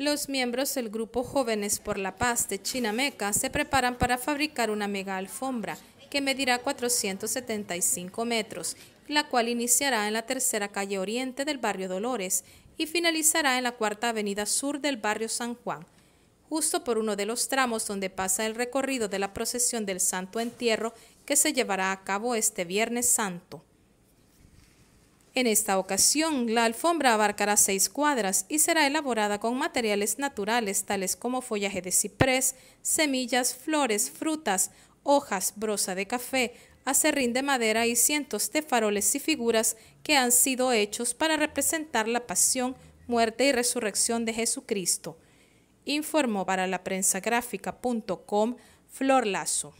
los miembros del grupo Jóvenes por la Paz de Chinameca se preparan para fabricar una mega alfombra que medirá 475 metros, la cual iniciará en la tercera calle oriente del barrio Dolores y finalizará en la cuarta avenida sur del barrio San Juan, justo por uno de los tramos donde pasa el recorrido de la procesión del Santo Entierro que se llevará a cabo este Viernes Santo. En esta ocasión, la alfombra abarcará seis cuadras y será elaborada con materiales naturales tales como follaje de ciprés, semillas, flores, frutas, hojas, brosa de café, acerrín de madera y cientos de faroles y figuras que han sido hechos para representar la pasión, muerte y resurrección de Jesucristo. Informó para la prensa Flor Lazo.